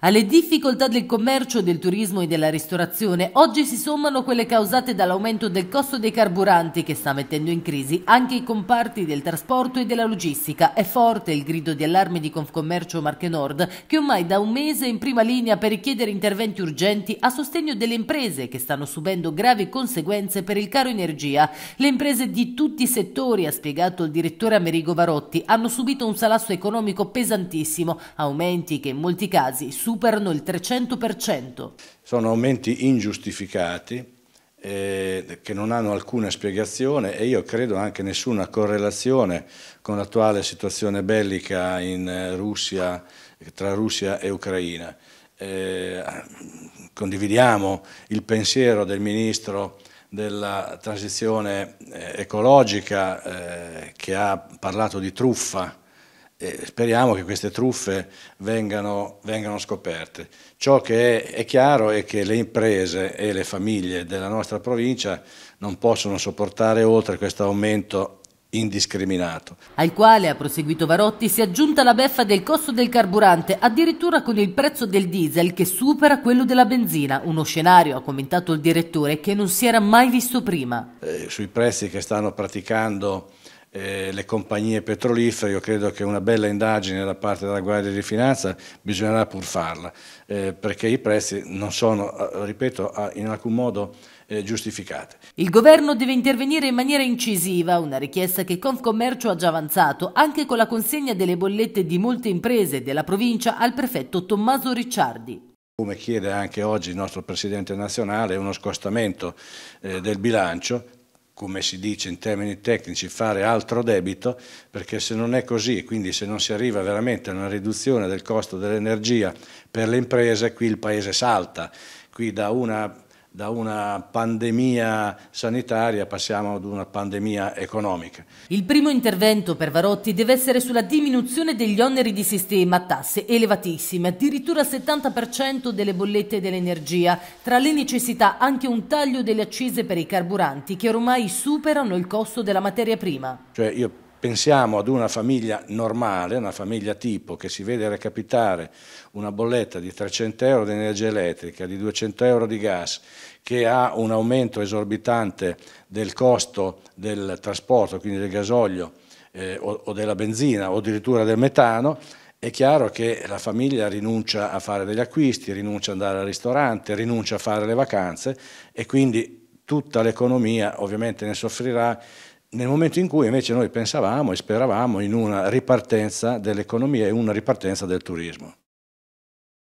Alle difficoltà del commercio, del turismo e della ristorazione oggi si sommano quelle causate dall'aumento del costo dei carburanti che sta mettendo in crisi anche i comparti del trasporto e della logistica. È forte il grido di allarme di Confcommercio Marche Nord che ormai da un mese è in prima linea per richiedere interventi urgenti a sostegno delle imprese che stanno subendo gravi conseguenze per il caro energia. Le imprese di tutti i settori, ha spiegato il direttore Amerigo Varotti, hanno subito un salasso economico pesantissimo, aumenti che in molti casi su superano il 300%. Sono aumenti ingiustificati eh, che non hanno alcuna spiegazione e io credo anche nessuna correlazione con l'attuale situazione bellica in eh, Russia, tra Russia e Ucraina. Eh, condividiamo il pensiero del ministro della transizione eh, ecologica eh, che ha parlato di truffa e speriamo che queste truffe vengano, vengano scoperte. Ciò che è, è, chiaro è che le imprese e le famiglie della nostra provincia non possono sopportare oltre questo aumento indiscriminato. Al quale, ha proseguito Varotti, si è aggiunta la beffa del costo del carburante, addirittura con il prezzo del diesel che supera quello della benzina, uno scenario, ha commentato il direttore, che non si era mai visto prima. Eh, sui prezzi che stanno praticando eh, le compagnie petrolifere, io credo che una bella indagine da parte della Guardia di Finanza bisognerà pur farla, eh, perché i prezzi non sono, eh, ripeto, in alcun modo eh, giustificati. Il governo deve intervenire in maniera incisiva, una richiesta che Confcommercio ha già avanzato, anche con la consegna delle bollette di molte imprese della provincia al prefetto Tommaso Ricciardi. Come chiede anche oggi il nostro Presidente nazionale, uno scostamento eh, del bilancio come si dice in termini tecnici, fare altro debito, perché se non è così, quindi se non si arriva veramente a una riduzione del costo dell'energia per le imprese, qui il Paese salta, qui da una da una pandemia sanitaria passiamo ad una pandemia economica. Il primo intervento per Varotti deve essere sulla diminuzione degli oneri di sistema, tasse elevatissime, addirittura il 70% delle bollette dell'energia, tra le necessità anche un taglio delle accise per i carburanti che ormai superano il costo della materia prima. Cioè io pensiamo ad una famiglia normale, una famiglia tipo che si vede recapitare una bolletta di 300 euro di energia elettrica, di 200 euro di gas, che ha un aumento esorbitante del costo del trasporto, quindi del gasolio eh, o, o della benzina o addirittura del metano, è chiaro che la famiglia rinuncia a fare degli acquisti, rinuncia ad andare al ristorante, rinuncia a fare le vacanze e quindi tutta l'economia ovviamente ne soffrirà nel momento in cui invece noi pensavamo e speravamo in una ripartenza dell'economia e una ripartenza del turismo.